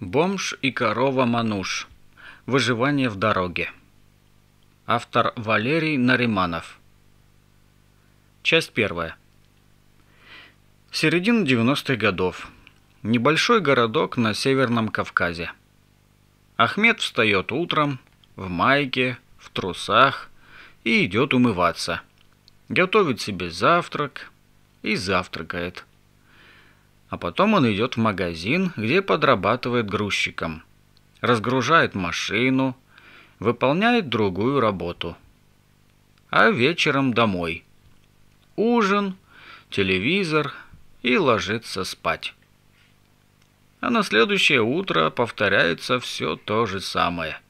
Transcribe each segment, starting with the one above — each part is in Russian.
Бомж и корова Мануш. Выживание в дороге. Автор Валерий Нариманов. Часть первая. Середина 90-х годов. Небольшой городок на Северном Кавказе. Ахмед встает утром, в майке, в трусах и идет умываться. Готовит себе завтрак и завтракает. А потом он идет в магазин, где подрабатывает грузчиком. Разгружает машину, выполняет другую работу. А вечером домой. Ужин, телевизор и ложится спать. А на следующее утро повторяется все то же самое.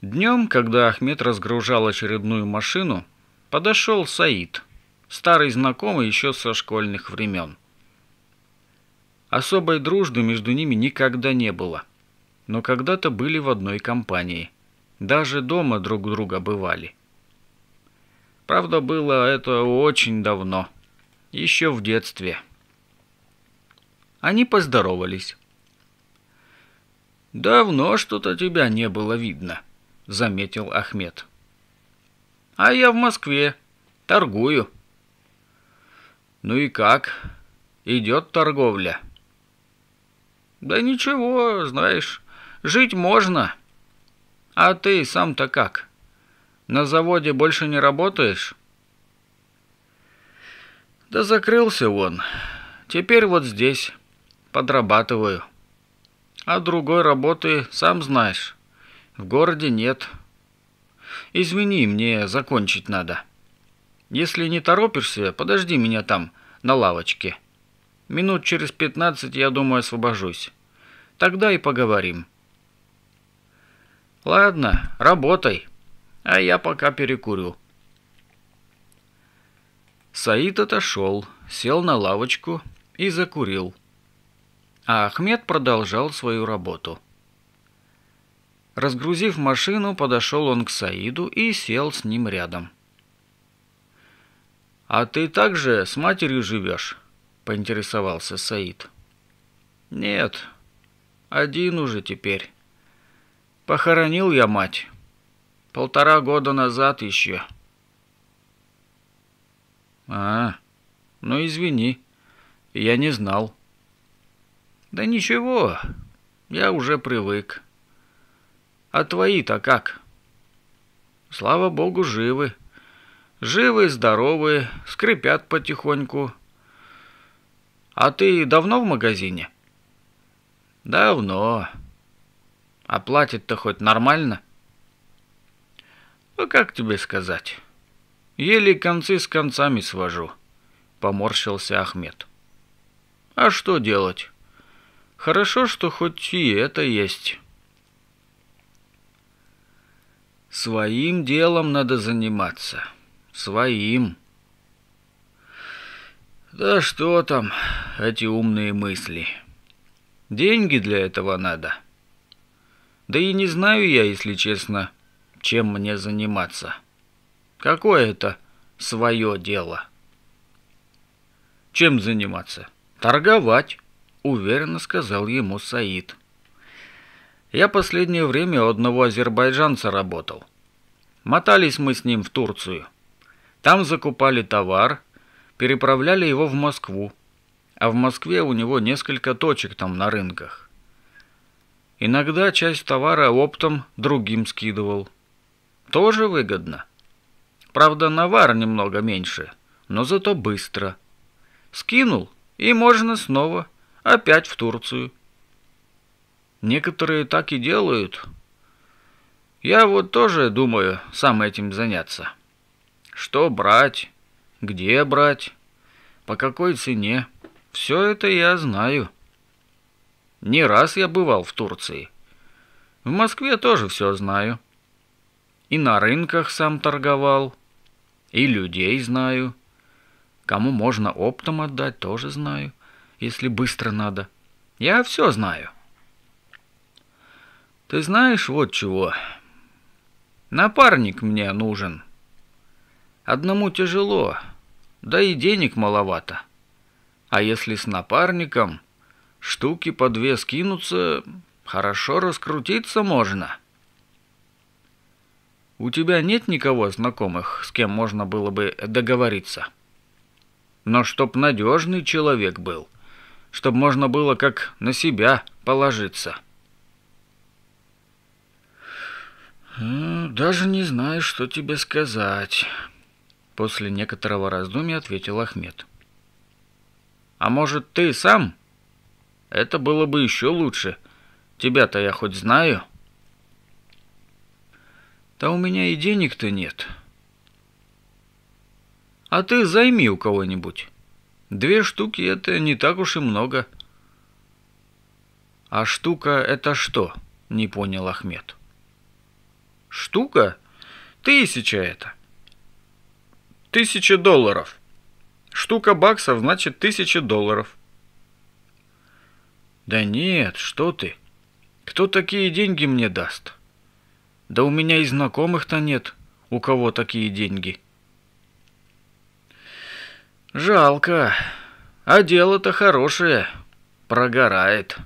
Днем, когда Ахмед разгружал очередную машину, подошел Саид – старый знакомый еще со школьных времен. Особой дружбы между ними никогда не было, но когда-то были в одной компании. Даже дома друг друга бывали. Правда, было это очень давно, еще в детстве. Они поздоровались. «Давно что-то тебя не было видно», — заметил Ахмед. «А я в Москве. Торгую», «Ну и как? Идет торговля?» «Да ничего, знаешь, жить можно. А ты сам-то как? На заводе больше не работаешь?» «Да закрылся он. Теперь вот здесь. Подрабатываю. А другой работы, сам знаешь, в городе нет. Извини, мне закончить надо». Если не торопишься, подожди меня там, на лавочке. Минут через пятнадцать, я думаю, освобожусь. Тогда и поговорим. Ладно, работай, а я пока перекурю. Саид отошел, сел на лавочку и закурил. А Ахмед продолжал свою работу. Разгрузив машину, подошел он к Саиду и сел с ним рядом. «А ты также с матерью живешь?» – поинтересовался Саид. «Нет, один уже теперь. Похоронил я мать. Полтора года назад еще». «А, ну извини, я не знал». «Да ничего, я уже привык. А твои-то как?» «Слава богу, живы». Живы, здоровы, скрипят потихоньку. А ты давно в магазине? Давно. А платит-то хоть нормально? А как тебе сказать? Еле концы с концами свожу, поморщился Ахмед. А что делать? Хорошо, что хоть и это есть. Своим делом надо заниматься своим. Да что там, эти умные мысли. Деньги для этого надо. Да и не знаю я, если честно, чем мне заниматься. Какое это свое дело? Чем заниматься? Торговать, уверенно сказал ему Саид. Я последнее время у одного азербайджанца работал. Мотались мы с ним в Турцию. Там закупали товар, переправляли его в Москву, а в Москве у него несколько точек там на рынках. Иногда часть товара оптом другим скидывал. Тоже выгодно. Правда, навар немного меньше, но зато быстро. Скинул, и можно снова, опять в Турцию. Некоторые так и делают. Я вот тоже думаю сам этим заняться. Что брать? Где брать? По какой цене? Все это я знаю. Не раз я бывал в Турции. В Москве тоже все знаю. И на рынках сам торговал, и людей знаю. Кому можно оптом отдать, тоже знаю, если быстро надо. Я все знаю. Ты знаешь, вот чего. Напарник мне нужен. — Одному тяжело, да и денег маловато. А если с напарником, штуки по две скинутся, хорошо раскрутиться можно. У тебя нет никого знакомых, с кем можно было бы договориться? Но чтоб надежный человек был, чтоб можно было как на себя положиться. Даже не знаю, что тебе сказать. После некоторого раздумья ответил Ахмед. «А может, ты сам? Это было бы еще лучше. Тебя-то я хоть знаю». «Да у меня и денег-то нет». «А ты займи у кого-нибудь. Две штуки — это не так уж и много». «А штука — это что?» — не понял Ахмед. «Штука? Тысяча это!» Тысяча долларов. Штука баксов значит тысяча долларов. Да нет, что ты. Кто такие деньги мне даст? Да у меня и знакомых-то нет, у кого такие деньги. Жалко. А дело-то хорошее. Прогорает.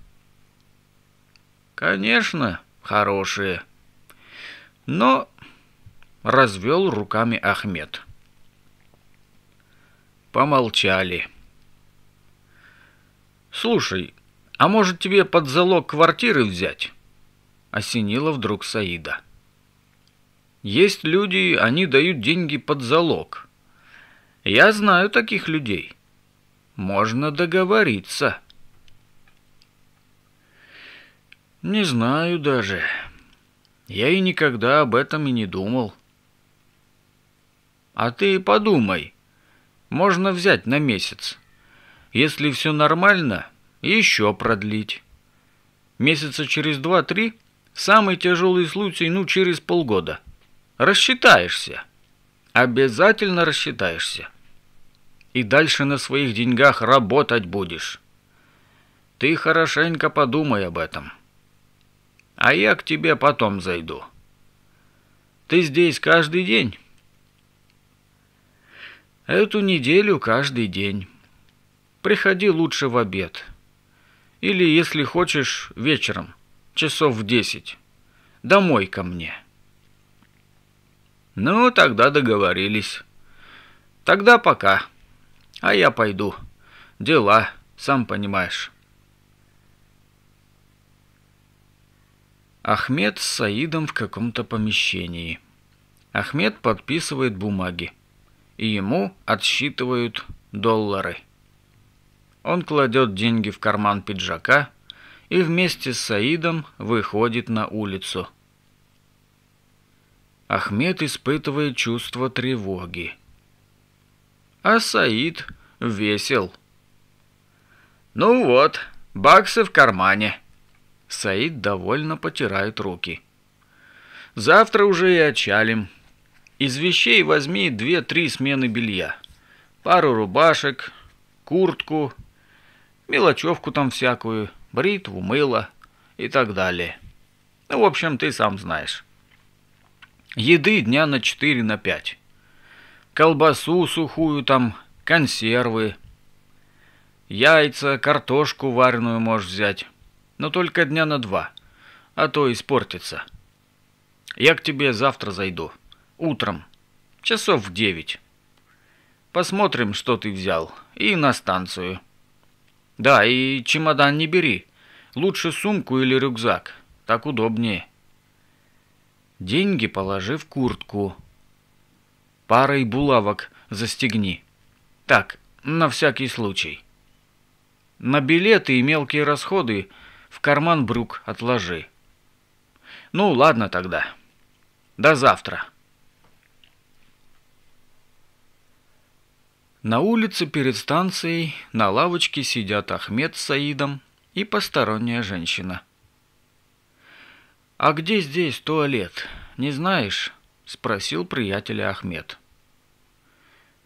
Конечно, хорошее. Но развел руками Ахмед. Помолчали. «Слушай, а может тебе под залог квартиры взять?» Осенила вдруг Саида. «Есть люди, они дают деньги под залог. Я знаю таких людей. Можно договориться». «Не знаю даже. Я и никогда об этом и не думал». «А ты подумай, можно взять на месяц. Если все нормально, еще продлить. Месяца через два-три, самый тяжелый случай, ну, через полгода. Рассчитаешься. Обязательно рассчитаешься. И дальше на своих деньгах работать будешь. Ты хорошенько подумай об этом. А я к тебе потом зайду. Ты здесь каждый день? Эту неделю каждый день. Приходи лучше в обед. Или, если хочешь, вечером, часов в десять. Домой ко мне. Ну, тогда договорились. Тогда пока. А я пойду. Дела, сам понимаешь. Ахмед с Саидом в каком-то помещении. Ахмед подписывает бумаги и ему отсчитывают доллары. Он кладет деньги в карман пиджака и вместе с Саидом выходит на улицу. Ахмед испытывает чувство тревоги. А Саид весел. «Ну вот, баксы в кармане». Саид довольно потирает руки. «Завтра уже и отчалим». Из вещей возьми две-три смены белья, пару рубашек, куртку, мелочевку там всякую, бритву, мыло и так далее. Ну, в общем, ты сам знаешь. Еды дня на 4 на 5. Колбасу сухую там, консервы, яйца, картошку вареную можешь взять, но только дня на два, а то испортится. Я к тебе завтра зайду. Утром. Часов в девять. Посмотрим, что ты взял. И на станцию. Да, и чемодан не бери. Лучше сумку или рюкзак. Так удобнее. Деньги положи в куртку. Парой булавок застегни. Так, на всякий случай. На билеты и мелкие расходы в карман брюк отложи. Ну, ладно тогда. До завтра. На улице перед станцией на лавочке сидят Ахмед с Саидом и посторонняя женщина. «А где здесь туалет? Не знаешь?» – спросил приятеля Ахмед.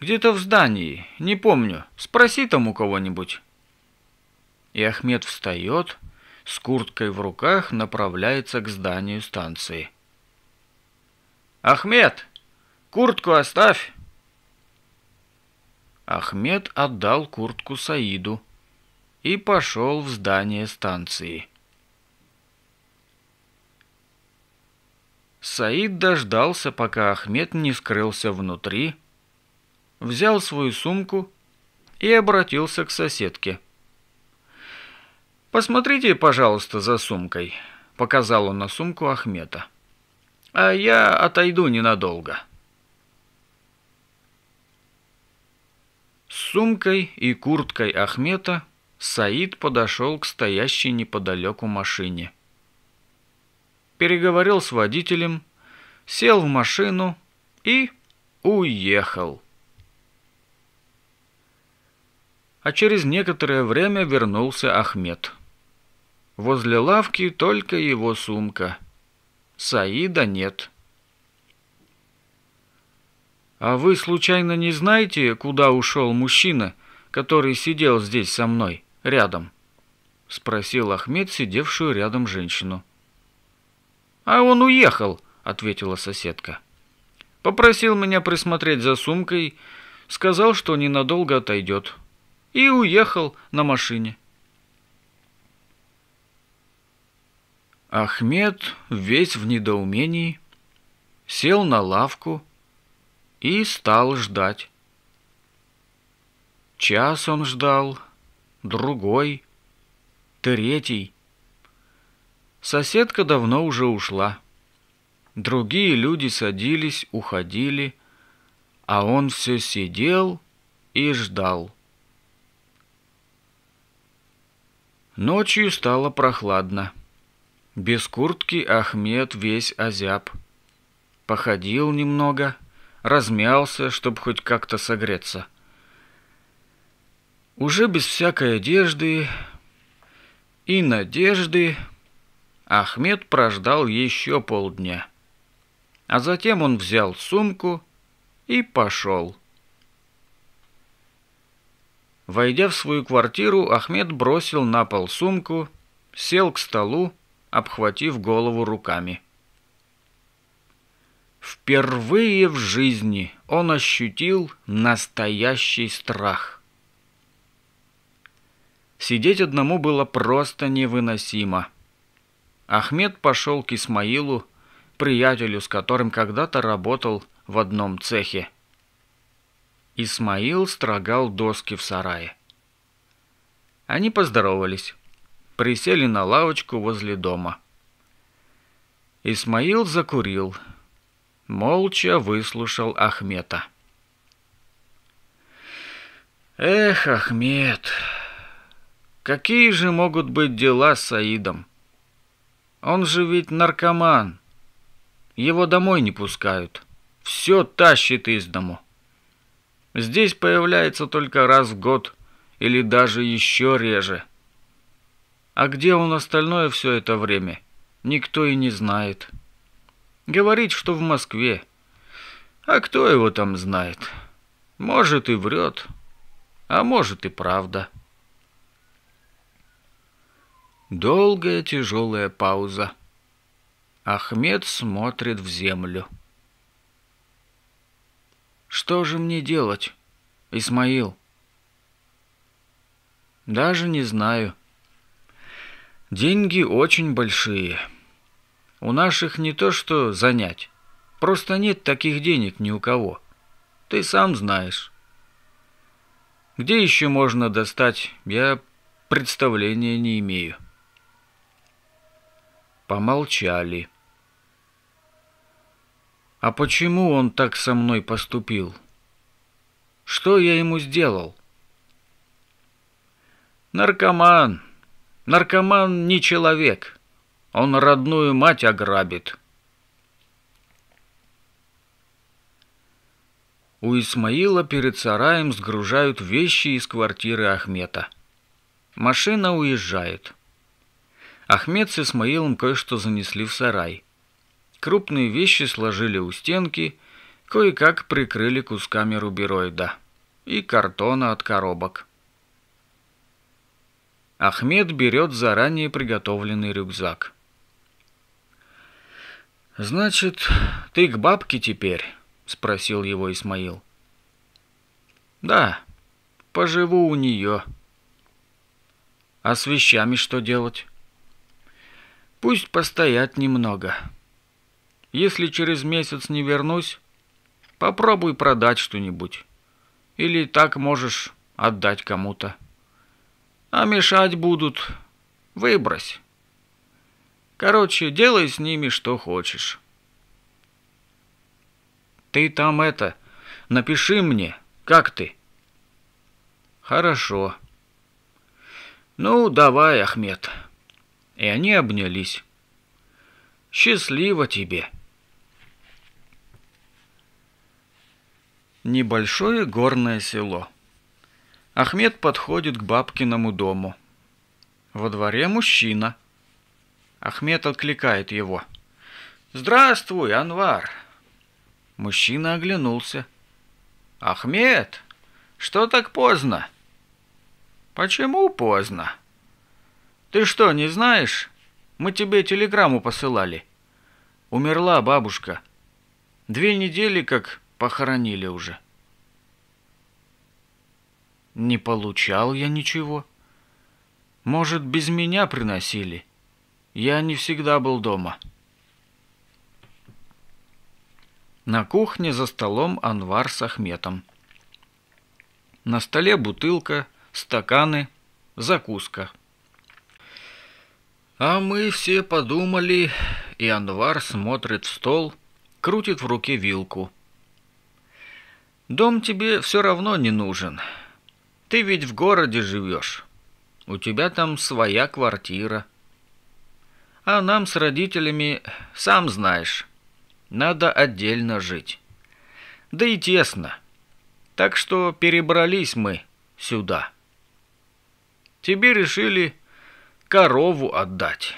«Где-то в здании, не помню. Спроси там у кого-нибудь». И Ахмед встает, с курткой в руках направляется к зданию станции. «Ахмед, куртку оставь!» Ахмед отдал куртку Саиду и пошел в здание станции. Саид дождался, пока Ахмед не скрылся внутри, взял свою сумку и обратился к соседке. «Посмотрите, пожалуйста, за сумкой», — показал он на сумку Ахмета. «А я отойду ненадолго». С сумкой и курткой Ахмета Саид подошел к стоящей неподалеку машине. Переговорил с водителем, сел в машину и уехал. А через некоторое время вернулся Ахмед. Возле лавки только его сумка. Саида нет. — «А вы, случайно, не знаете, куда ушел мужчина, который сидел здесь со мной, рядом?» — спросил Ахмед, сидевшую рядом женщину. «А он уехал», — ответила соседка. «Попросил меня присмотреть за сумкой, сказал, что ненадолго отойдет. И уехал на машине». Ахмед, весь в недоумении, сел на лавку, — и стал ждать. Час он ждал, другой, третий. Соседка давно уже ушла. Другие люди садились, уходили, а он все сидел и ждал. Ночью стало прохладно. Без куртки Ахмед весь озяб. Походил немного — размялся, чтобы хоть как-то согреться. Уже без всякой одежды и надежды Ахмед прождал еще полдня. А затем он взял сумку и пошел. Войдя в свою квартиру, Ахмед бросил на пол сумку, сел к столу, обхватив голову руками. Впервые в жизни он ощутил настоящий страх. Сидеть одному было просто невыносимо. Ахмед пошел к Исмаилу, приятелю, с которым когда-то работал в одном цехе. Исмаил строгал доски в сарае. Они поздоровались, присели на лавочку возле дома. Исмаил закурил – молча выслушал Ахмета. «Эх, Ахмед, какие же могут быть дела с Саидом? Он же ведь наркоман. Его домой не пускают. Все тащит из дому. Здесь появляется только раз в год или даже еще реже. А где он остальное все это время, никто и не знает». Говорит, что в Москве. А кто его там знает? Может и врет, а может и правда. Долгая тяжелая пауза. Ахмед смотрит в землю. Что же мне делать, Исмаил? Даже не знаю. Деньги очень большие. У наших не то что занять. Просто нет таких денег ни у кого. Ты сам знаешь. Где еще можно достать, я представления не имею. Помолчали. А почему он так со мной поступил? Что я ему сделал? Наркоман. Наркоман не человек. Он родную мать ограбит. У Исмаила перед сараем сгружают вещи из квартиры Ахмета. Машина уезжает. Ахмед с Исмаилом кое-что занесли в сарай. Крупные вещи сложили у стенки, кое-как прикрыли кусками рубероида и картона от коробок. Ахмед берет заранее приготовленный рюкзак. «Значит, ты к бабке теперь?» – спросил его Исмаил. «Да, поживу у нее». «А с вещами что делать?» «Пусть постоят немного. Если через месяц не вернусь, попробуй продать что-нибудь. Или так можешь отдать кому-то. А мешать будут. Выбрось». Короче, делай с ними что хочешь. Ты там это, напиши мне, как ты? Хорошо. Ну, давай, Ахмед. И они обнялись. Счастливо тебе. Небольшое горное село. Ахмед подходит к бабкиному дому. Во дворе мужчина – Ахмед откликает его. «Здравствуй, Анвар!» Мужчина оглянулся. «Ахмед, что так поздно?» «Почему поздно?» «Ты что, не знаешь? Мы тебе телеграмму посылали. Умерла бабушка. Две недели как похоронили уже». «Не получал я ничего. Может, без меня приносили?» Я не всегда был дома. На кухне за столом Анвар с Ахметом. На столе бутылка, стаканы, закуска. А мы все подумали, и Анвар смотрит в стол, крутит в руке вилку. Дом тебе все равно не нужен. Ты ведь в городе живешь. У тебя там своя квартира. А нам с родителями, сам знаешь, надо отдельно жить. Да и тесно. Так что перебрались мы сюда. Тебе решили корову отдать.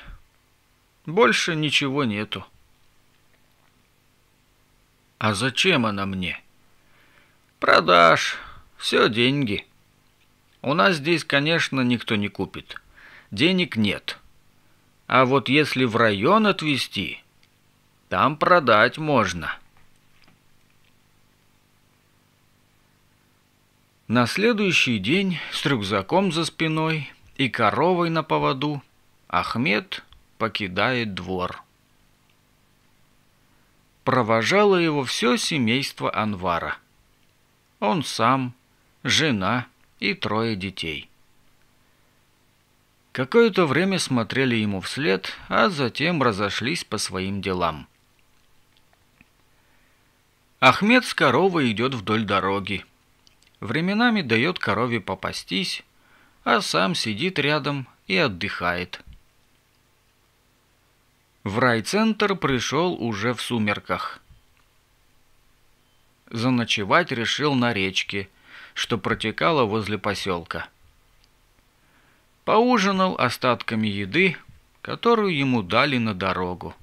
Больше ничего нету. А зачем она мне? Продашь. Все деньги. У нас здесь, конечно, никто не купит. Денег нет. — а вот если в район отвезти, там продать можно. На следующий день с рюкзаком за спиной и коровой на поводу Ахмед покидает двор. Провожало его все семейство Анвара. Он сам, жена и трое детей – Какое-то время смотрели ему вслед, а затем разошлись по своим делам. Ахмед с коровой идет вдоль дороги. Временами дает корове попастись, а сам сидит рядом и отдыхает. В райцентр пришел уже в сумерках. Заночевать решил на речке, что протекала возле поселка поужинал остатками еды, которую ему дали на дорогу.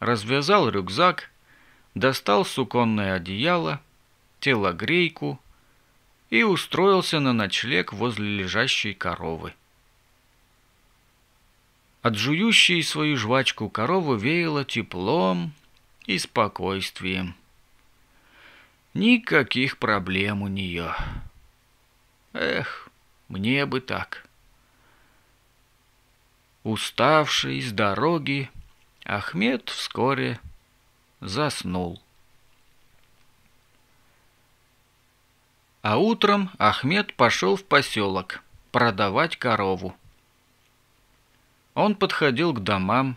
Развязал рюкзак, достал суконное одеяло, телогрейку и устроился на ночлег возле лежащей коровы. От жующей свою жвачку корову веяло теплом и спокойствием. Никаких проблем у нее. Эх, мне бы так. Уставший с дороги, Ахмед вскоре заснул. А утром Ахмед пошел в поселок продавать корову. Он подходил к домам,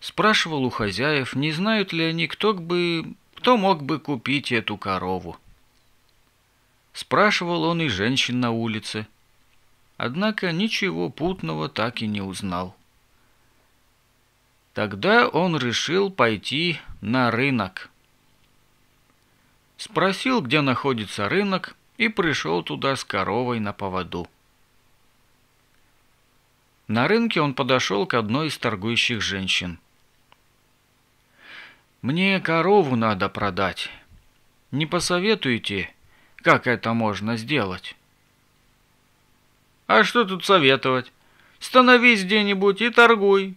спрашивал у хозяев, не знают ли они, кто бы, кто мог бы купить эту корову. Спрашивал он и женщин на улице, однако ничего путного так и не узнал. Тогда он решил пойти на рынок. Спросил, где находится рынок, и пришел туда с коровой на поводу. На рынке он подошел к одной из торгующих женщин. «Мне корову надо продать. Не посоветуете, как это можно сделать?» А что тут советовать? Становись где-нибудь и торгуй.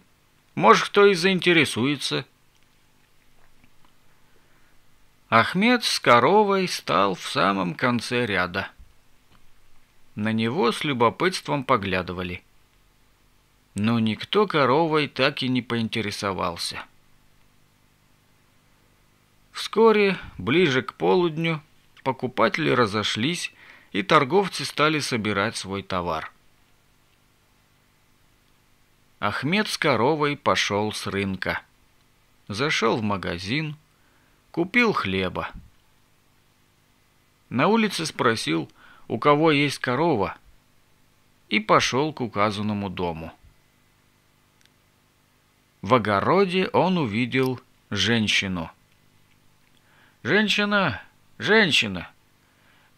Может, кто и заинтересуется. Ахмед с коровой стал в самом конце ряда. На него с любопытством поглядывали. Но никто коровой так и не поинтересовался. Вскоре, ближе к полудню, покупатели разошлись, и торговцы стали собирать свой товар. Ахмед с коровой пошел с рынка. Зашел в магазин, купил хлеба. На улице спросил, у кого есть корова, и пошел к указанному дому. В огороде он увидел женщину. «Женщина, женщина,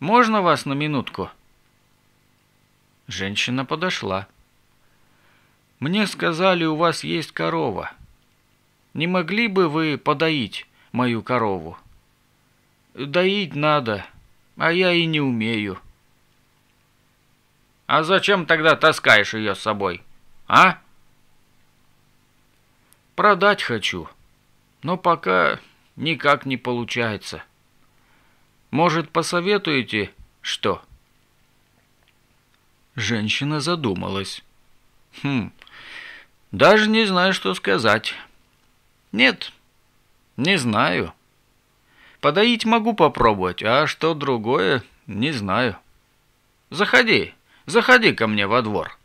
можно вас на минутку?» Женщина подошла. «Мне сказали, у вас есть корова. Не могли бы вы подоить мою корову?» «Доить надо, а я и не умею». «А зачем тогда таскаешь ее с собой, а?» «Продать хочу, но пока никак не получается». Может, посоветуете, что?» Женщина задумалась. «Хм, даже не знаю, что сказать». «Нет, не знаю. Подоить могу попробовать, а что другое, не знаю. Заходи, заходи ко мне во двор.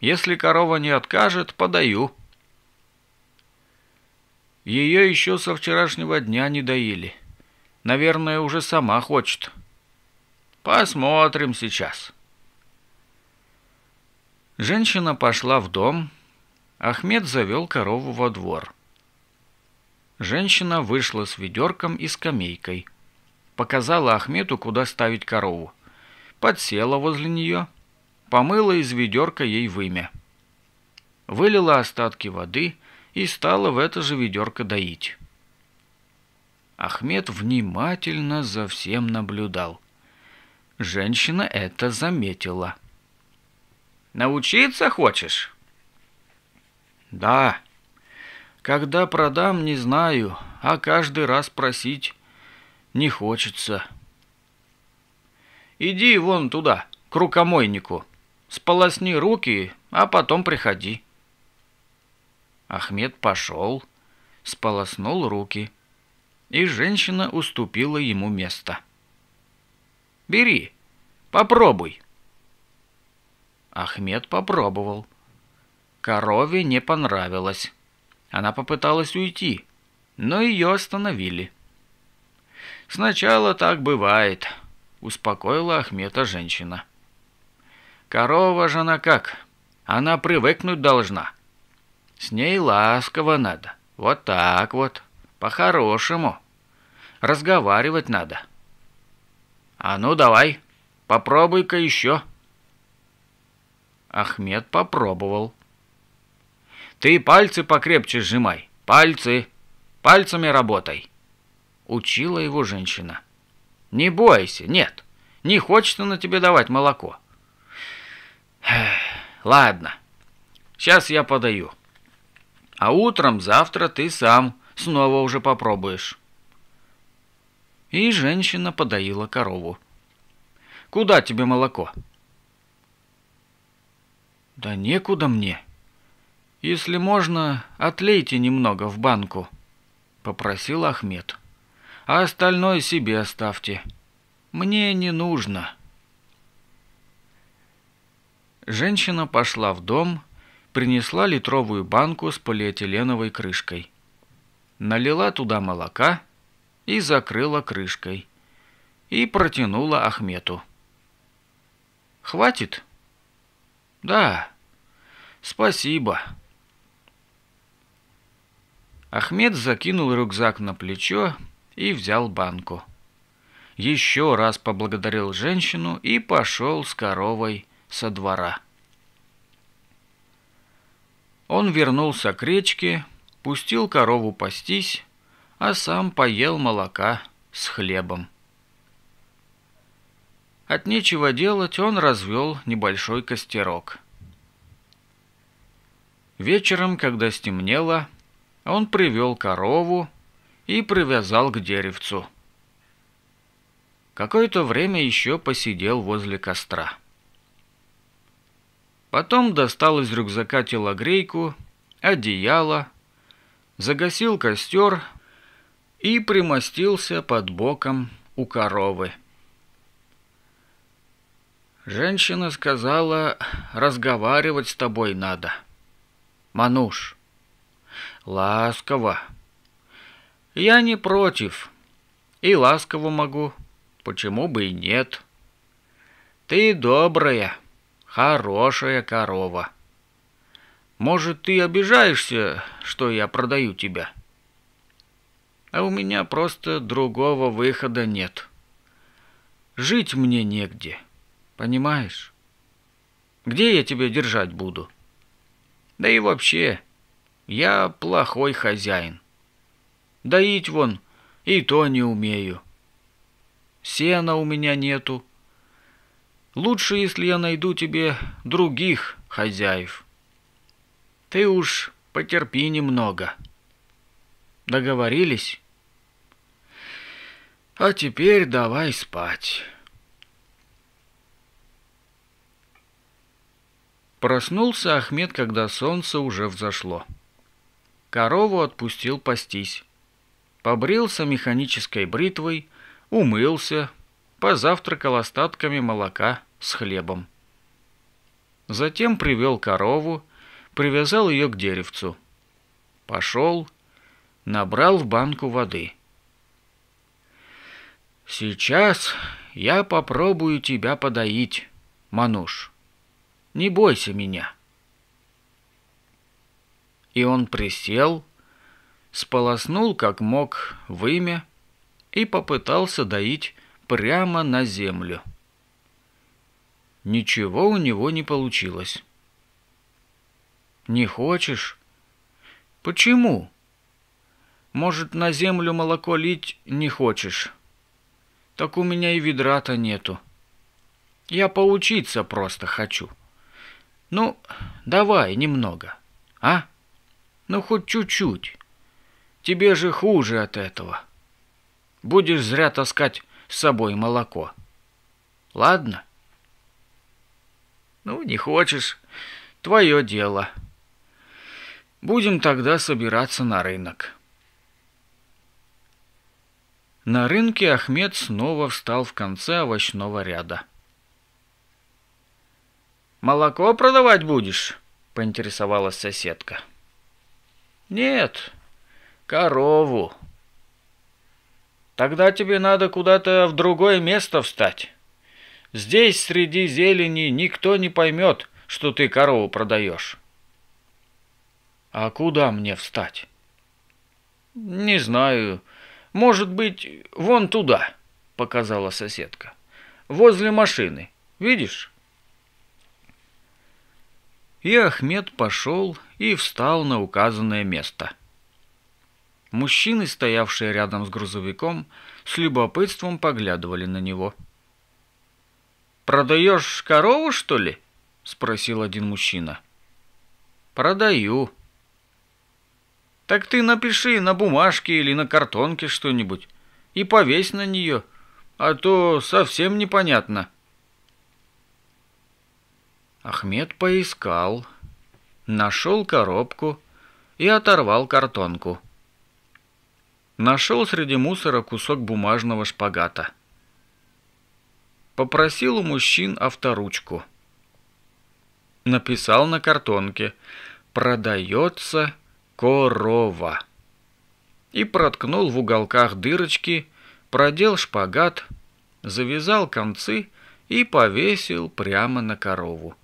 Если корова не откажет, подаю». Ее еще со вчерашнего дня не доили. Наверное, уже сама хочет. Посмотрим сейчас. Женщина пошла в дом. Ахмед завел корову во двор. Женщина вышла с ведерком и скамейкой. Показала Ахмеду, куда ставить корову. Подсела возле нее. Помыла из ведерка ей вымя. Вылила остатки воды и стала в это же ведерко доить. Ахмед внимательно за всем наблюдал. Женщина это заметила. «Научиться хочешь?» «Да. Когда продам, не знаю, а каждый раз просить не хочется». «Иди вон туда, к рукомойнику. Сполосни руки, а потом приходи». Ахмед пошел, сполоснул руки – и женщина уступила ему место. «Бери, попробуй». Ахмед попробовал. Корове не понравилось. Она попыталась уйти, но ее остановили. «Сначала так бывает», — успокоила Ахмета женщина. «Корова же она как? Она привыкнуть должна. С ней ласково надо. Вот так вот, по-хорошему» разговаривать надо. А ну давай, попробуй-ка еще. Ахмед попробовал. Ты пальцы покрепче сжимай, пальцы, пальцами работай. Учила его женщина. Не бойся, нет, не хочет она тебе давать молоко. Ладно, сейчас я подаю. А утром завтра ты сам снова уже попробуешь и женщина подоила корову. «Куда тебе молоко?» «Да некуда мне. Если можно, отлейте немного в банку», — попросил Ахмед. «А остальное себе оставьте. Мне не нужно». Женщина пошла в дом, принесла литровую банку с полиэтиленовой крышкой. Налила туда молока — и закрыла крышкой. И протянула Ахмету. «Хватит?» «Да. Спасибо». Ахмед закинул рюкзак на плечо и взял банку. Еще раз поблагодарил женщину и пошел с коровой со двора. Он вернулся к речке, пустил корову пастись а сам поел молока с хлебом. От нечего делать он развел небольшой костерок. Вечером, когда стемнело, он привел корову и привязал к деревцу. Какое-то время еще посидел возле костра. Потом достал из рюкзака телогрейку, одеяло, загасил костер, и примостился под боком у коровы. Женщина сказала, разговаривать с тобой надо. Мануш. Ласково. Я не против. И ласково могу. Почему бы и нет? Ты добрая, хорошая корова. Может, ты обижаешься, что я продаю тебя? — а у меня просто другого выхода нет. Жить мне негде, понимаешь? Где я тебя держать буду? Да и вообще, я плохой хозяин. Доить вон и то не умею. Сена у меня нету. Лучше, если я найду тебе других хозяев. Ты уж потерпи немного. Договорились?» А теперь давай спать. Проснулся Ахмед, когда солнце уже взошло. Корову отпустил пастись. Побрился механической бритвой, умылся, позавтракал остатками молока с хлебом. Затем привел корову, привязал ее к деревцу. Пошел, набрал в банку воды. «Сейчас я попробую тебя подоить, Мануш. Не бойся меня». И он присел, сполоснул как мог вымя и попытался доить прямо на землю. Ничего у него не получилось. «Не хочешь?» «Почему?» «Может, на землю молоко лить не хочешь?» Так у меня и ведра-то нету. Я поучиться просто хочу. Ну, давай немного, а? Ну, хоть чуть-чуть. Тебе же хуже от этого. Будешь зря таскать с собой молоко. Ладно? Ну, не хочешь. Твое дело. Будем тогда собираться на рынок. На рынке Ахмед снова встал в конце овощного ряда. «Молоко продавать будешь?» – поинтересовалась соседка. «Нет, корову». «Тогда тебе надо куда-то в другое место встать. Здесь среди зелени никто не поймет, что ты корову продаешь». «А куда мне встать?» «Не знаю. Может быть, вон туда, показала соседка. Возле машины. Видишь? И Ахмед пошел и встал на указанное место. Мужчины, стоявшие рядом с грузовиком, с любопытством поглядывали на него. «Продаешь корову, что ли?» – спросил один мужчина. «Продаю», так ты напиши на бумажке или на картонке что-нибудь и повесь на нее, а то совсем непонятно. Ахмед поискал, нашел коробку и оторвал картонку. Нашел среди мусора кусок бумажного шпагата. Попросил у мужчин авторучку. Написал на картонке «Продается корова. И проткнул в уголках дырочки, продел шпагат, завязал концы и повесил прямо на корову.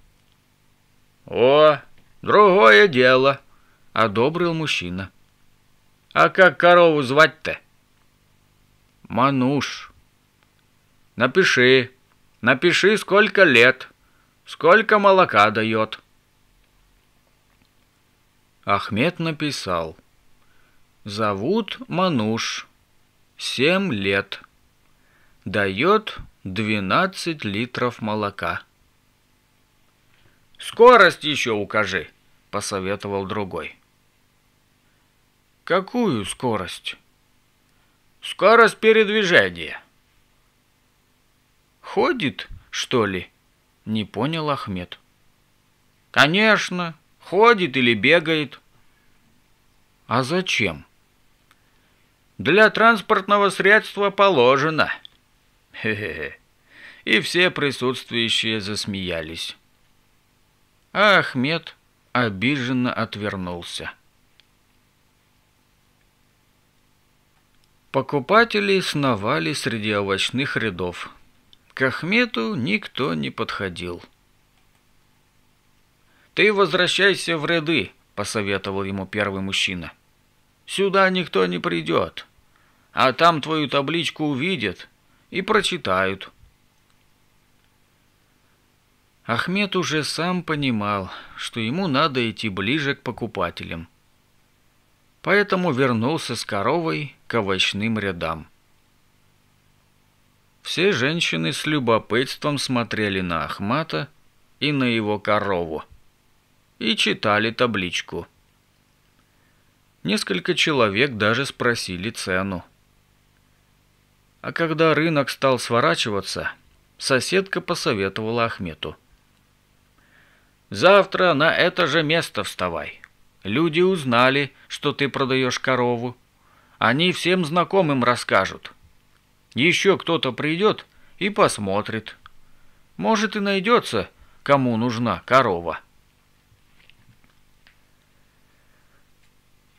«О, другое дело!» — одобрил мужчина. «А как корову звать-то?» «Мануш». «Напиши, напиши, сколько лет, сколько молока дает». Ахмед написал. Зовут Мануш. Семь лет. Дает двенадцать литров молока. Скорость еще укажи, посоветовал другой. Какую скорость? Скорость передвижения. Ходит, что ли? Не понял Ахмед. Конечно, Ходит или бегает. А зачем? Для транспортного средства положено. Хе-хе. И все присутствующие засмеялись. А Ахмед обиженно отвернулся. Покупатели сновали среди овощных рядов. К Ахмету никто не подходил. «Ты возвращайся в ряды», — посоветовал ему первый мужчина. «Сюда никто не придет, а там твою табличку увидят и прочитают». Ахмед уже сам понимал, что ему надо идти ближе к покупателям. Поэтому вернулся с коровой к овощным рядам. Все женщины с любопытством смотрели на Ахмата и на его корову и читали табличку. Несколько человек даже спросили цену. А когда рынок стал сворачиваться, соседка посоветовала Ахмету. «Завтра на это же место вставай. Люди узнали, что ты продаешь корову. Они всем знакомым расскажут. Еще кто-то придет и посмотрит. Может и найдется, кому нужна корова».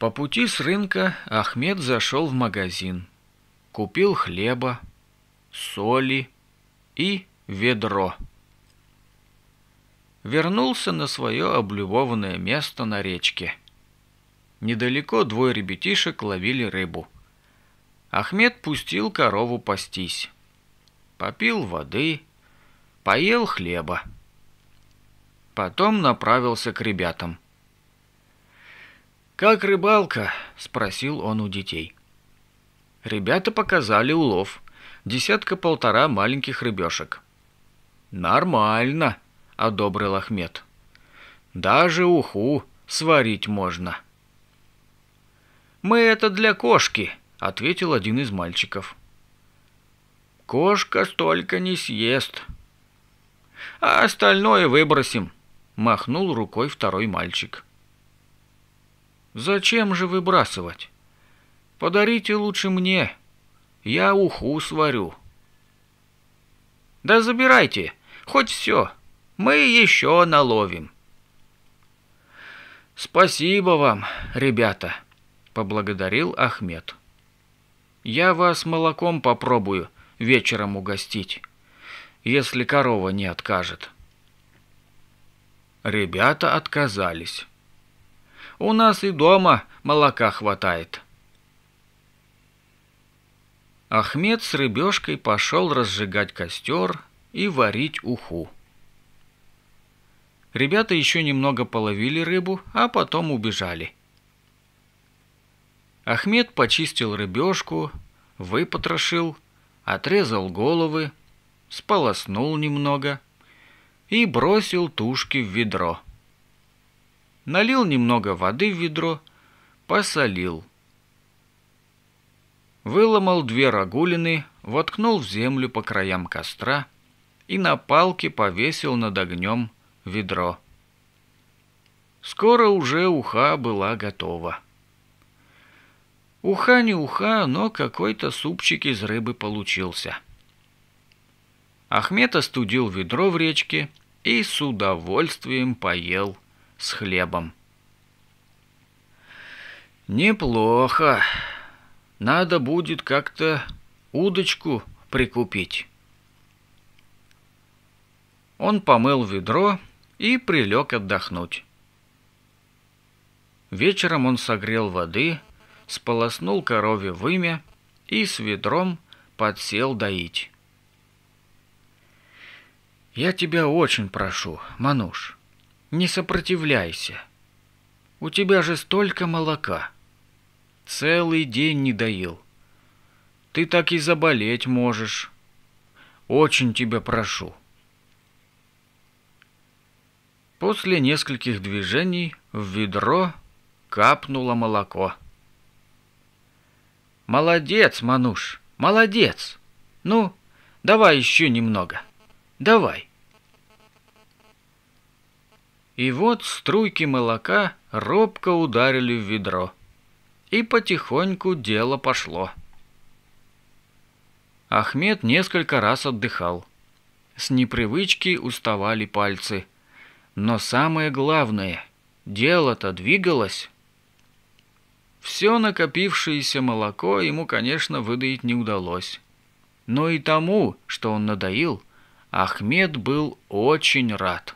По пути с рынка Ахмед зашел в магазин. Купил хлеба, соли и ведро. Вернулся на свое облюбованное место на речке. Недалеко двое ребятишек ловили рыбу. Ахмед пустил корову пастись. Попил воды, поел хлеба. Потом направился к ребятам. «Как рыбалка?» – спросил он у детей. Ребята показали улов. Десятка-полтора маленьких рыбешек. «Нормально», – одобрил Ахмед. «Даже уху сварить можно». «Мы это для кошки», – ответил один из мальчиков. «Кошка столько не съест», а остальное выбросим», – махнул рукой второй мальчик. Зачем же выбрасывать? Подарите лучше мне. Я уху сварю. Да забирайте, хоть все. Мы еще наловим. Спасибо вам, ребята, поблагодарил Ахмед. Я вас молоком попробую вечером угостить, если корова не откажет. Ребята отказались. У нас и дома молока хватает. Ахмед с рыбешкой пошел разжигать костер и варить уху. Ребята еще немного половили рыбу, а потом убежали. Ахмед почистил рыбешку, выпотрошил, отрезал головы, сполоснул немного и бросил тушки в ведро налил немного воды в ведро, посолил. Выломал две рагулины, воткнул в землю по краям костра и на палке повесил над огнем ведро. Скоро уже уха была готова. Уха не уха, но какой-то супчик из рыбы получился. Ахмед остудил ведро в речке и с удовольствием поел с хлебом. Неплохо. Надо будет как-то удочку прикупить. Он помыл ведро и прилег отдохнуть. Вечером он согрел воды, сполоснул корове вымя и с ведром подсел доить. «Я тебя очень прошу, Мануш, не сопротивляйся. У тебя же столько молока. Целый день не доил. Ты так и заболеть можешь. Очень тебя прошу. После нескольких движений в ведро капнуло молоко. Молодец, Мануш, молодец. Ну, давай еще немного. Давай. И вот струйки молока робко ударили в ведро. И потихоньку дело пошло. Ахмед несколько раз отдыхал. С непривычки уставали пальцы. Но самое главное, дело-то двигалось. Все накопившееся молоко ему, конечно, выдать не удалось. Но и тому, что он надоил, Ахмед был очень рад.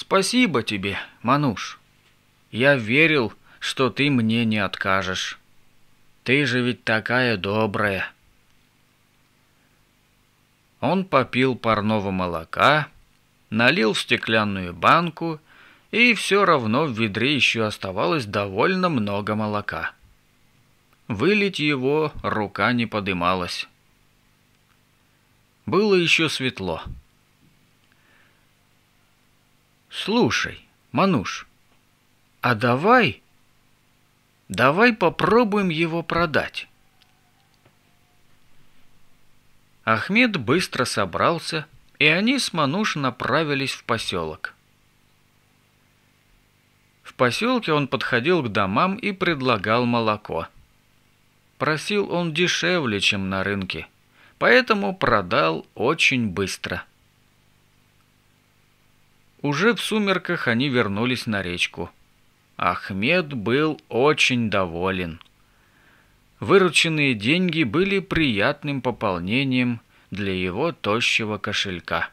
Спасибо тебе, Мануш. Я верил, что ты мне не откажешь. Ты же ведь такая добрая. Он попил парного молока, налил в стеклянную банку, и все равно в ведре еще оставалось довольно много молока. Вылить его рука не подымалась. Было еще светло. — Слушай, Мануш, а давай... Давай попробуем его продать. Ахмед быстро собрался, и они с Мануш направились в поселок. В поселке он подходил к домам и предлагал молоко. Просил он дешевле, чем на рынке, поэтому продал очень быстро – уже в сумерках они вернулись на речку. Ахмед был очень доволен. Вырученные деньги были приятным пополнением для его тощего кошелька.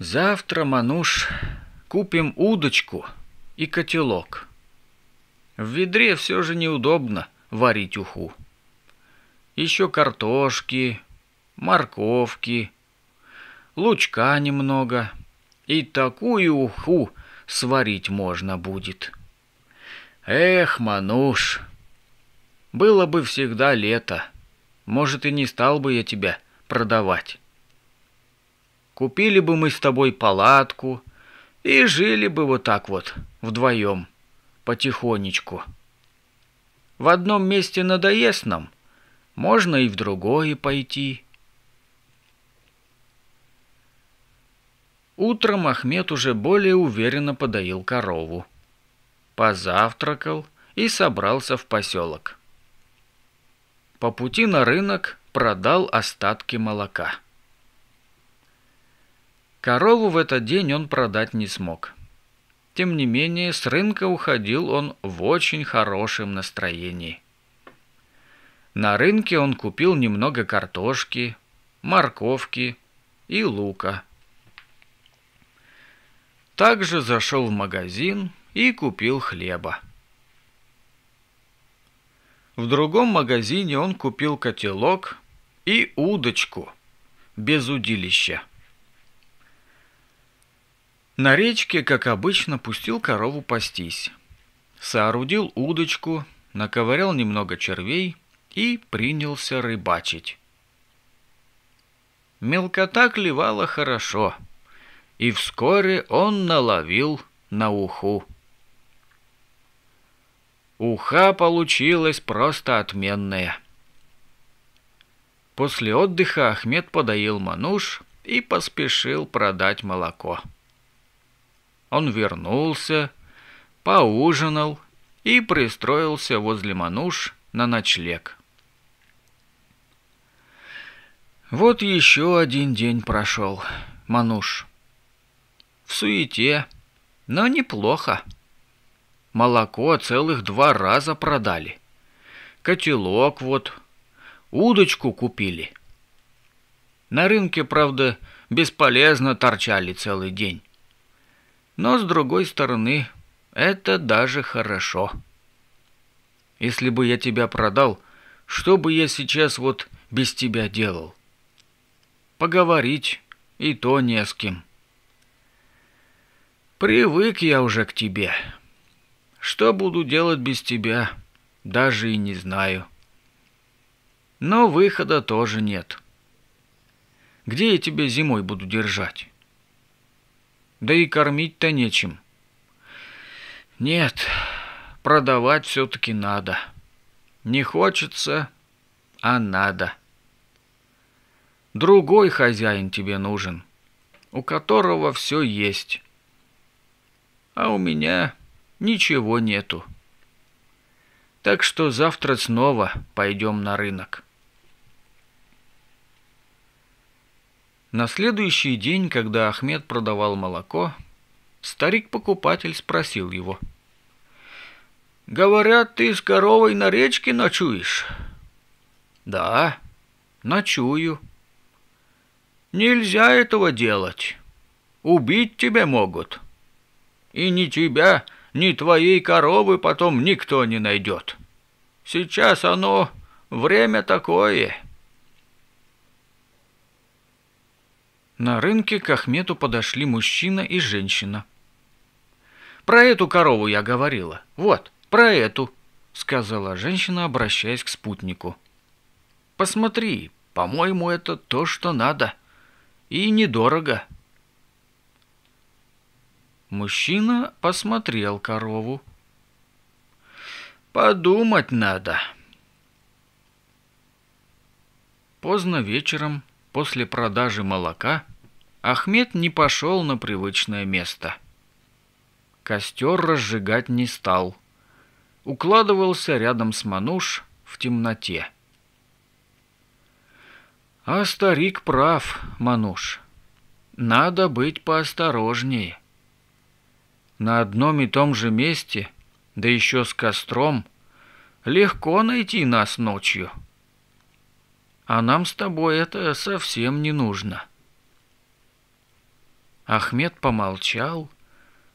«Завтра, Мануш, купим удочку и котелок. В ведре все же неудобно варить уху. Еще картошки, морковки, лучка немного. И такую уху сварить можно будет. Эх, Мануш, было бы всегда лето. Может, и не стал бы я тебя продавать. Купили бы мы с тобой палатку и жили бы вот так вот вдвоем, потихонечку. В одном месте надоест нам, можно и в другое пойти. Утром Ахмед уже более уверенно подоил корову. Позавтракал и собрался в поселок. По пути на рынок продал остатки молока. Корову в этот день он продать не смог. Тем не менее, с рынка уходил он в очень хорошем настроении. На рынке он купил немного картошки, морковки и лука. Также зашел в магазин и купил хлеба. В другом магазине он купил котелок и удочку без удилища. На речке, как обычно, пустил корову пастись. Соорудил удочку, наковырял немного червей и принялся рыбачить. Мелкота клевала хорошо – и вскоре он наловил на уху. Уха получилась просто отменная. После отдыха Ахмед подоил Мануш и поспешил продать молоко. Он вернулся, поужинал и пристроился возле Мануш на ночлег. Вот еще один день прошел, Мануш в суете, но неплохо. Молоко целых два раза продали. Котелок вот, удочку купили. На рынке, правда, бесполезно торчали целый день. Но, с другой стороны, это даже хорошо. Если бы я тебя продал, что бы я сейчас вот без тебя делал? Поговорить и то не с кем. Привык я уже к тебе. Что буду делать без тебя, даже и не знаю. Но выхода тоже нет. Где я тебя зимой буду держать? Да и кормить-то нечем. Нет, продавать все-таки надо. Не хочется, а надо. Другой хозяин тебе нужен, у которого все есть а у меня ничего нету. Так что завтра снова пойдем на рынок. На следующий день, когда Ахмед продавал молоко, старик-покупатель спросил его. «Говорят, ты с коровой на речке ночуешь?» «Да, ночую». «Нельзя этого делать. Убить тебя могут» и ни тебя, ни твоей коровы потом никто не найдет. Сейчас оно время такое». На рынке к Ахмету подошли мужчина и женщина. «Про эту корову я говорила. Вот, про эту», — сказала женщина, обращаясь к спутнику. «Посмотри, по-моему, это то, что надо. И недорого». Мужчина посмотрел корову. «Подумать надо». Поздно вечером, после продажи молока, Ахмед не пошел на привычное место. Костер разжигать не стал. Укладывался рядом с Мануш в темноте. А старик прав, Мануш. Надо быть поосторожнее на одном и том же месте, да еще с костром, легко найти нас ночью. А нам с тобой это совсем не нужно. Ахмед помолчал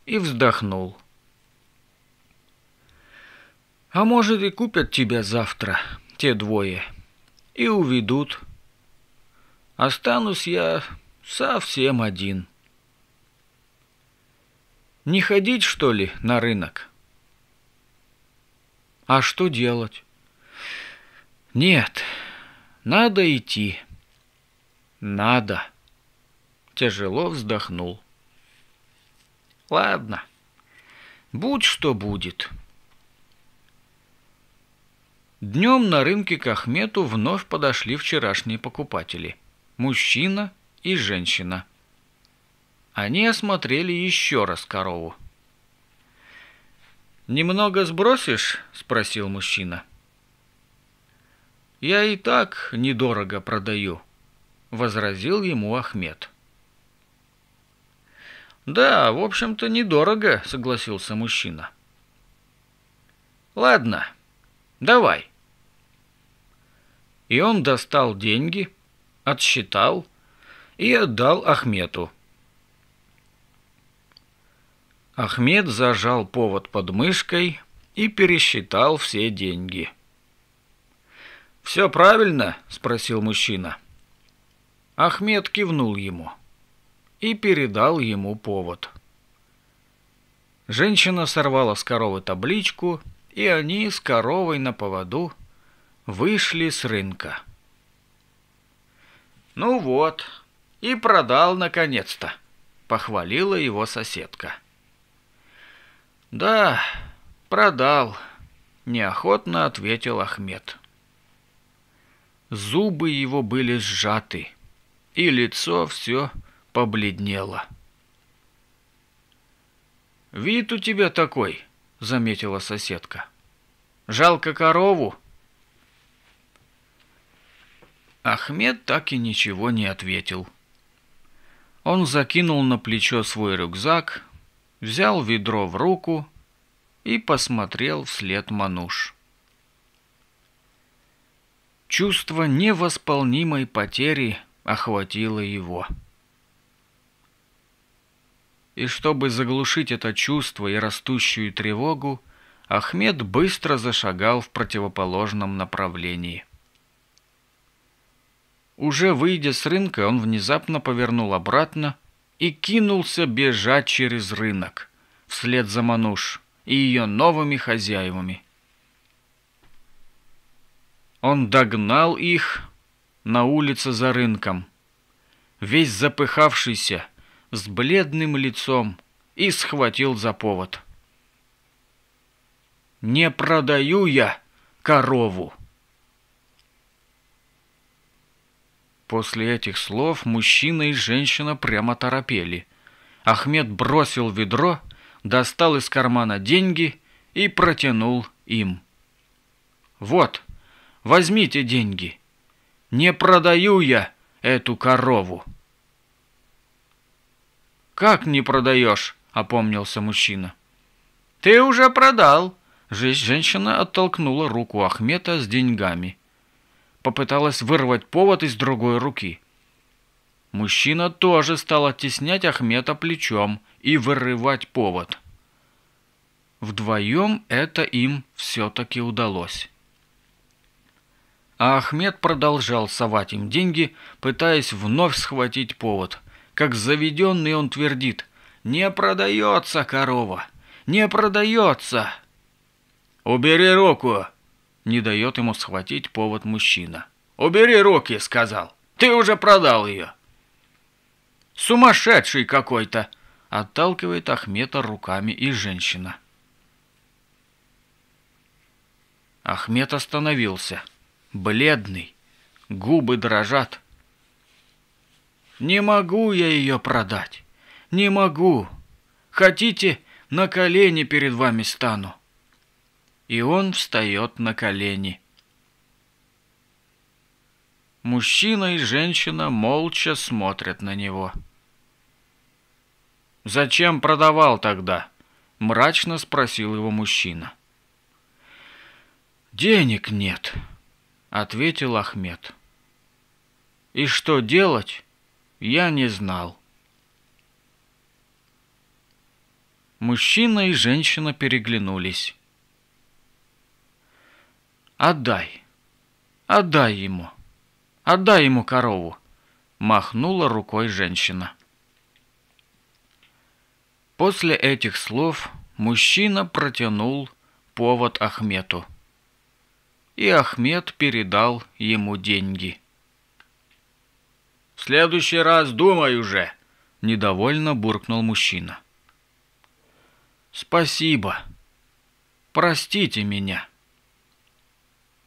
и вздохнул. А может и купят тебя завтра, те двое, и уведут. Останусь я совсем один. Не ходить, что ли, на рынок? А что делать? Нет, надо идти. Надо. Тяжело вздохнул. Ладно, будь что будет. Днем на рынке к Ахмету вновь подошли вчерашние покупатели. Мужчина и женщина – они осмотрели еще раз корову. «Немного сбросишь?» – спросил мужчина. «Я и так недорого продаю», – возразил ему Ахмед. «Да, в общем-то, недорого», – согласился мужчина. «Ладно, давай». И он достал деньги, отсчитал и отдал Ахмету. Ахмед зажал повод под мышкой и пересчитал все деньги. «Все правильно?» – спросил мужчина. Ахмед кивнул ему и передал ему повод. Женщина сорвала с коровы табличку, и они с коровой на поводу вышли с рынка. «Ну вот, и продал наконец-то», — похвалила его соседка. «Да, продал», — неохотно ответил Ахмед. Зубы его были сжаты, и лицо все побледнело. «Вид у тебя такой», — заметила соседка. «Жалко корову?» Ахмед так и ничего не ответил. Он закинул на плечо свой рюкзак, взял ведро в руку и посмотрел вслед Мануш. Чувство невосполнимой потери охватило его. И чтобы заглушить это чувство и растущую тревогу, Ахмед быстро зашагал в противоположном направлении. Уже выйдя с рынка, он внезапно повернул обратно и кинулся бежать через рынок, вслед за Мануш и ее новыми хозяевами. Он догнал их на улице за рынком, весь запыхавшийся, с бледным лицом, и схватил за повод. «Не продаю я корову!» После этих слов мужчина и женщина прямо торопели. Ахмед бросил ведро, достал из кармана деньги и протянул им. «Вот, возьмите деньги. Не продаю я эту корову». «Как не продаешь?» – опомнился мужчина. «Ты уже продал!» Женщина оттолкнула руку Ахмета с деньгами попыталась вырвать повод из другой руки. Мужчина тоже стал оттеснять Ахмета плечом и вырывать повод. Вдвоем это им все-таки удалось. А Ахмед продолжал совать им деньги, пытаясь вновь схватить повод. Как заведенный он твердит «Не продается корова! Не продается!» «Убери руку!» Не дает ему схватить повод мужчина. «Убери руки!» — сказал. «Ты уже продал ее!» «Сумасшедший какой-то!» — отталкивает Ахмета руками и женщина. Ахмед остановился. Бледный. Губы дрожат. «Не могу я ее продать. Не могу. Хотите, на колени перед вами стану?» и он встает на колени. Мужчина и женщина молча смотрят на него. «Зачем продавал тогда?» – мрачно спросил его мужчина. «Денег нет», – ответил Ахмед. «И что делать, я не знал». Мужчина и женщина переглянулись. Отдай. Отдай ему. Отдай ему корову. Махнула рукой женщина. После этих слов мужчина протянул повод Ахмету. И Ахмед передал ему деньги. «В следующий раз думай уже!» – недовольно буркнул мужчина. «Спасибо. Простите меня».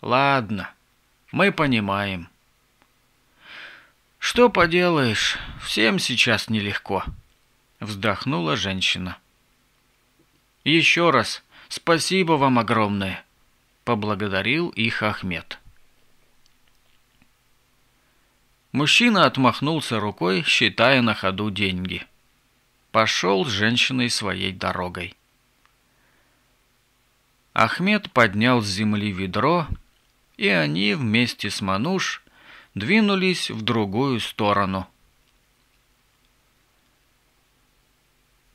Ладно, мы понимаем. Что поделаешь, всем сейчас нелегко, вздохнула женщина. Еще раз спасибо вам огромное, поблагодарил их Ахмед. Мужчина отмахнулся рукой, считая на ходу деньги. Пошел с женщиной своей дорогой. Ахмед поднял с земли ведро и они вместе с Мануш двинулись в другую сторону.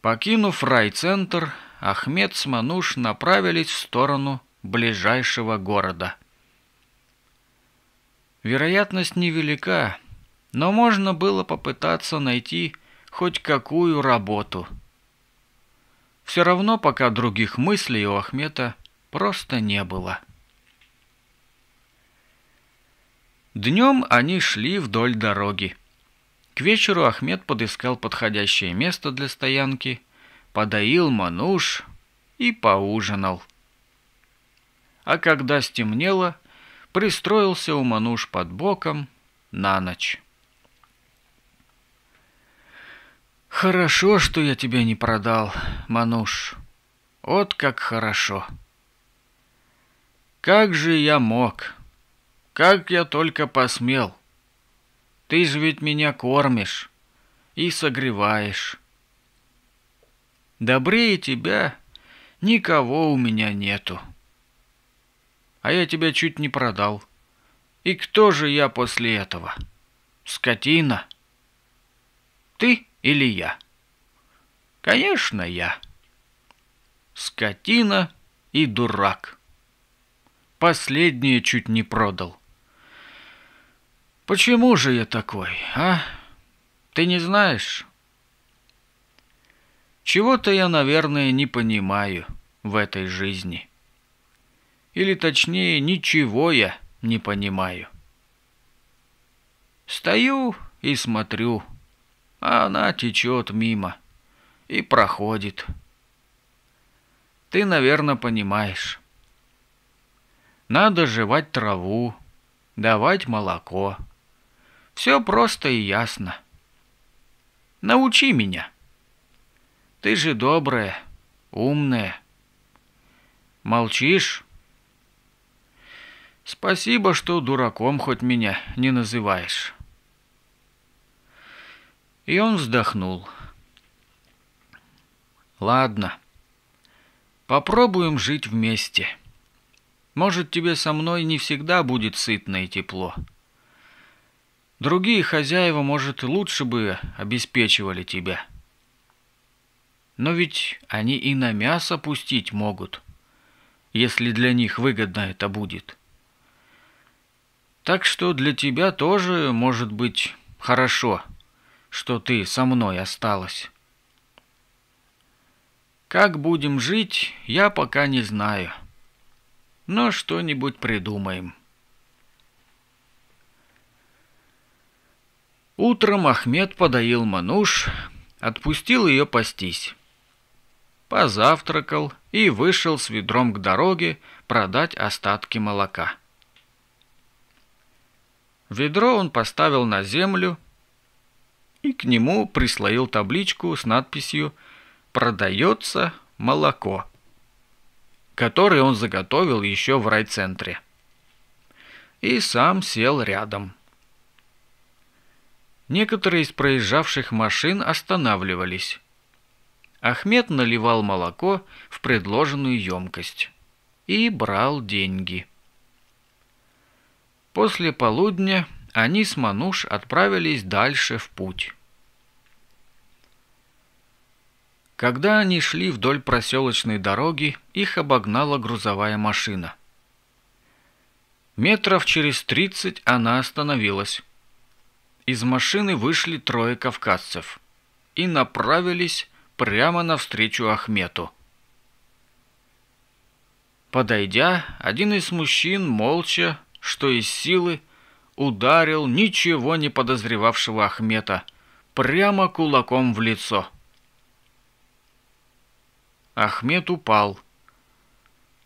Покинув райцентр, Ахмед с Мануш направились в сторону ближайшего города. Вероятность невелика, но можно было попытаться найти хоть какую работу. Все равно пока других мыслей у Ахмета просто не было. Днем они шли вдоль дороги. К вечеру Ахмед подыскал подходящее место для стоянки, подоил мануш и поужинал. А когда стемнело, пристроился у мануш под боком на ночь. «Хорошо, что я тебя не продал, Мануш. Вот как хорошо!» «Как же я мог!» Как я только посмел. Ты же ведь меня кормишь и согреваешь. Добрее тебя никого у меня нету. А я тебя чуть не продал. И кто же я после этого? Скотина? Ты или я? Конечно, я. Скотина и дурак. Последнее чуть не продал. Почему же я такой, а? Ты не знаешь? Чего-то я, наверное, не понимаю в этой жизни. Или точнее, ничего я не понимаю. Стою и смотрю, а она течет мимо и проходит. Ты, наверное, понимаешь. Надо жевать траву, давать молоко. Все просто и ясно. Научи меня. Ты же добрая, умная. Молчишь? Спасибо, что дураком хоть меня не называешь. И он вздохнул. Ладно. Попробуем жить вместе. Может, тебе со мной не всегда будет сытно и тепло. Другие хозяева, может, лучше бы обеспечивали тебя. Но ведь они и на мясо пустить могут, если для них выгодно это будет. Так что для тебя тоже, может быть, хорошо, что ты со мной осталась. Как будем жить, я пока не знаю. Но что-нибудь придумаем. Утром Ахмед подоил Мануш, отпустил ее пастись. Позавтракал и вышел с ведром к дороге продать остатки молока. Ведро он поставил на землю и к нему прислоил табличку с надписью «Продается молоко», который он заготовил еще в райцентре. И сам сел рядом. Некоторые из проезжавших машин останавливались. Ахмед наливал молоко в предложенную емкость и брал деньги. После полудня они с Мануш отправились дальше в путь. Когда они шли вдоль проселочной дороги, их обогнала грузовая машина. Метров через тридцать она остановилась. Из машины вышли трое кавказцев и направились прямо навстречу Ахмету. Подойдя, один из мужчин молча, что из силы, ударил ничего не подозревавшего Ахмета прямо кулаком в лицо. Ахмед упал.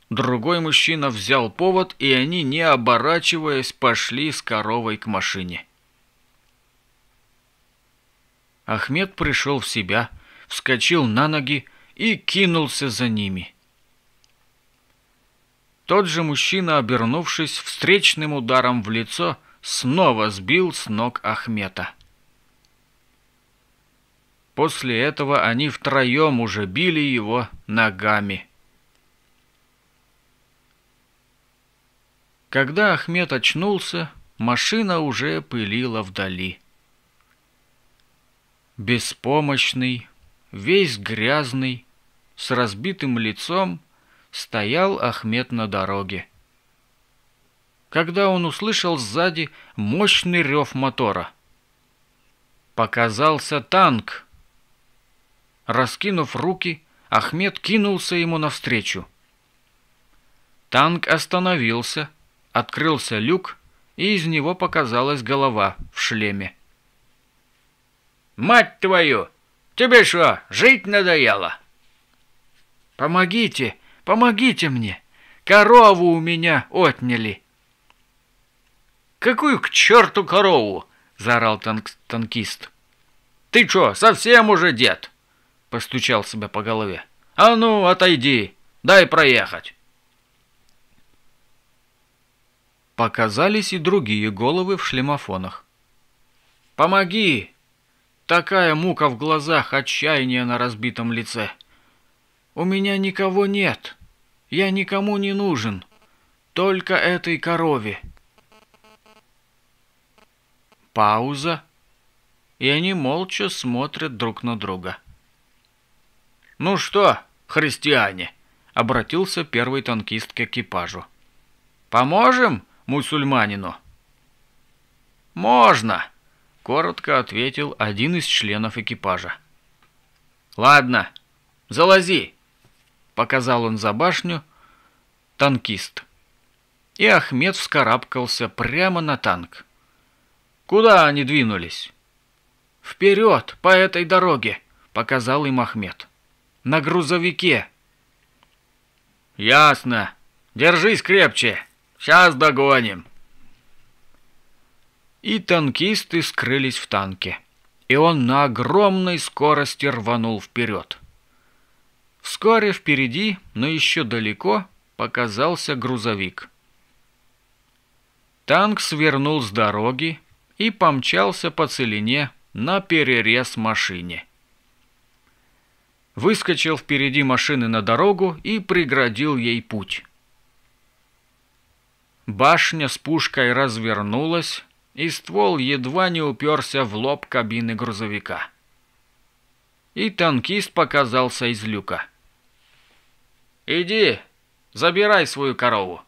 Другой мужчина взял повод, и они, не оборачиваясь, пошли с коровой к машине. Ахмед пришел в себя, вскочил на ноги и кинулся за ними. Тот же мужчина, обернувшись встречным ударом в лицо, снова сбил с ног Ахмета. После этого они втроем уже били его ногами. Когда Ахмед очнулся, машина уже пылила вдали беспомощный, весь грязный, с разбитым лицом, стоял Ахмед на дороге. Когда он услышал сзади мощный рев мотора. Показался танк. Раскинув руки, Ахмед кинулся ему навстречу. Танк остановился, открылся люк, и из него показалась голова в шлеме. Мать твою! Тебе что, жить надоело? Помогите, помогите мне! Корову у меня отняли!» «Какую к черту корову?» – заорал танк танкист. «Ты что, совсем уже дед?» – постучал себя по голове. «А ну, отойди, дай проехать!» Показались и другие головы в шлемофонах. «Помоги!» Такая мука в глазах, отчаяние на разбитом лице. У меня никого нет. Я никому не нужен. Только этой корове. Пауза. И они молча смотрят друг на друга. «Ну что, христиане?» — обратился первый танкист к экипажу. «Поможем мусульманину?» «Можно!» — коротко ответил один из членов экипажа. «Ладно, залази!» — показал он за башню танкист. И Ахмед вскарабкался прямо на танк. «Куда они двинулись?» «Вперед, по этой дороге!» — показал им Ахмед. «На грузовике!» «Ясно. Держись крепче. Сейчас догоним!» и танкисты скрылись в танке. И он на огромной скорости рванул вперед. Вскоре впереди, но еще далеко, показался грузовик. Танк свернул с дороги и помчался по целине на перерез машине. Выскочил впереди машины на дорогу и преградил ей путь. Башня с пушкой развернулась и ствол едва не уперся в лоб кабины грузовика. И танкист показался из люка. «Иди, забирай свою корову,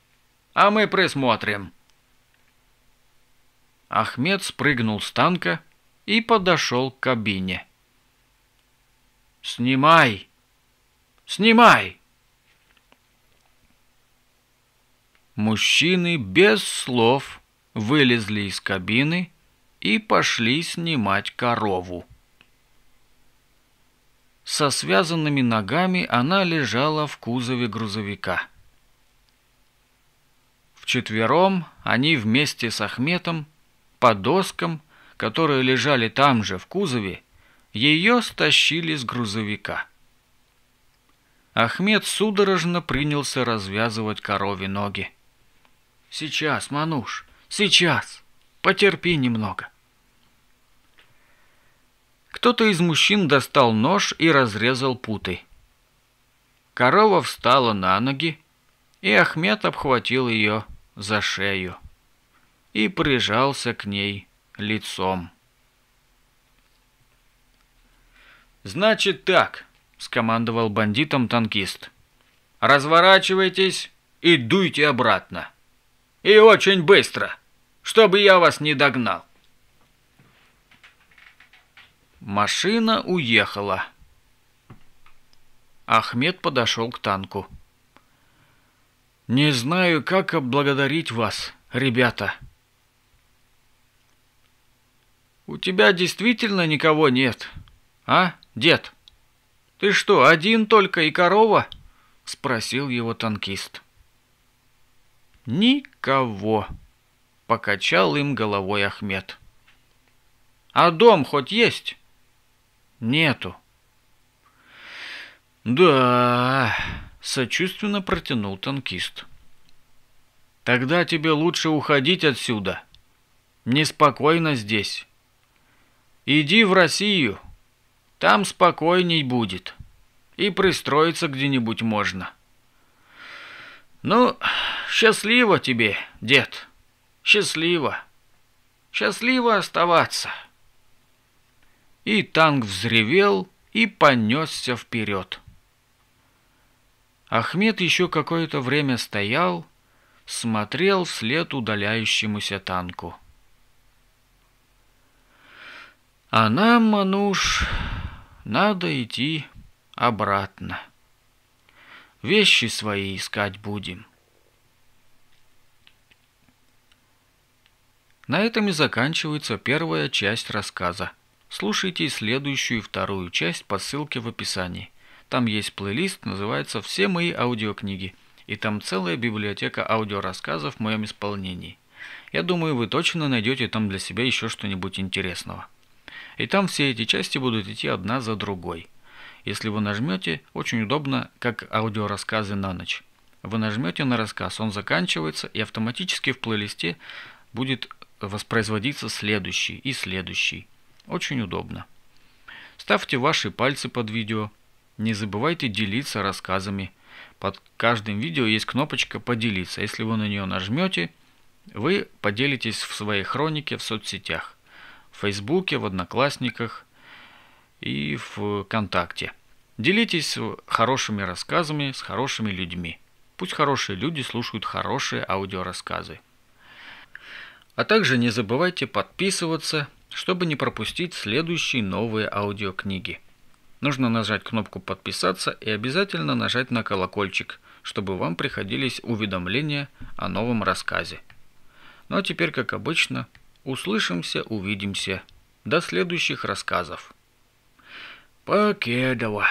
а мы присмотрим». Ахмед спрыгнул с танка и подошел к кабине. «Снимай! Снимай!» Мужчины без слов вылезли из кабины и пошли снимать корову. Со связанными ногами она лежала в кузове грузовика. Вчетвером они вместе с Ахметом по доскам, которые лежали там же в кузове, ее стащили с грузовика. Ахмед судорожно принялся развязывать корове ноги. «Сейчас, Мануш, Сейчас. Потерпи немного. Кто-то из мужчин достал нож и разрезал путы. Корова встала на ноги, и Ахмед обхватил ее за шею и прижался к ней лицом. «Значит так», — скомандовал бандитом танкист. «Разворачивайтесь и дуйте обратно». И очень быстро, чтобы я вас не догнал. Машина уехала. Ахмед подошел к танку. «Не знаю, как облагодарить вас, ребята». «У тебя действительно никого нет, а, дед? Ты что, один только и корова?» — спросил его танкист. «Никого!» — покачал им головой Ахмед. «А дом хоть есть?» «Нету». «Да...» — сочувственно протянул танкист. «Тогда тебе лучше уходить отсюда. Неспокойно здесь. Иди в Россию, там спокойней будет. И пристроиться где-нибудь можно». Ну, счастливо тебе, дед, счастливо. Счастливо оставаться. И танк взревел и понесся вперед. Ахмед еще какое-то время стоял, смотрел вслед удаляющемуся танку. А нам, Мануш, надо идти обратно вещи свои искать будем. На этом и заканчивается первая часть рассказа. Слушайте следующую и вторую часть по ссылке в описании. Там есть плейлист, называется «Все мои аудиокниги», и там целая библиотека аудиорассказов в моем исполнении. Я думаю, вы точно найдете там для себя еще что-нибудь интересного. И там все эти части будут идти одна за другой – если вы нажмете, очень удобно, как аудиорассказы на ночь. Вы нажмете на рассказ, он заканчивается и автоматически в плейлисте будет воспроизводиться следующий и следующий. Очень удобно. Ставьте ваши пальцы под видео. Не забывайте делиться рассказами. Под каждым видео есть кнопочка «Поделиться». Если вы на нее нажмете, вы поделитесь в своей хронике в соцсетях. В Фейсбуке, в Одноклассниках, и ВКонтакте. Делитесь хорошими рассказами с хорошими людьми. Пусть хорошие люди слушают хорошие аудиорассказы. А также не забывайте подписываться, чтобы не пропустить следующие новые аудиокниги. Нужно нажать кнопку «Подписаться» и обязательно нажать на колокольчик, чтобы вам приходились уведомления о новом рассказе. Ну а теперь, как обычно, услышимся, увидимся. До следующих рассказов. Покедова.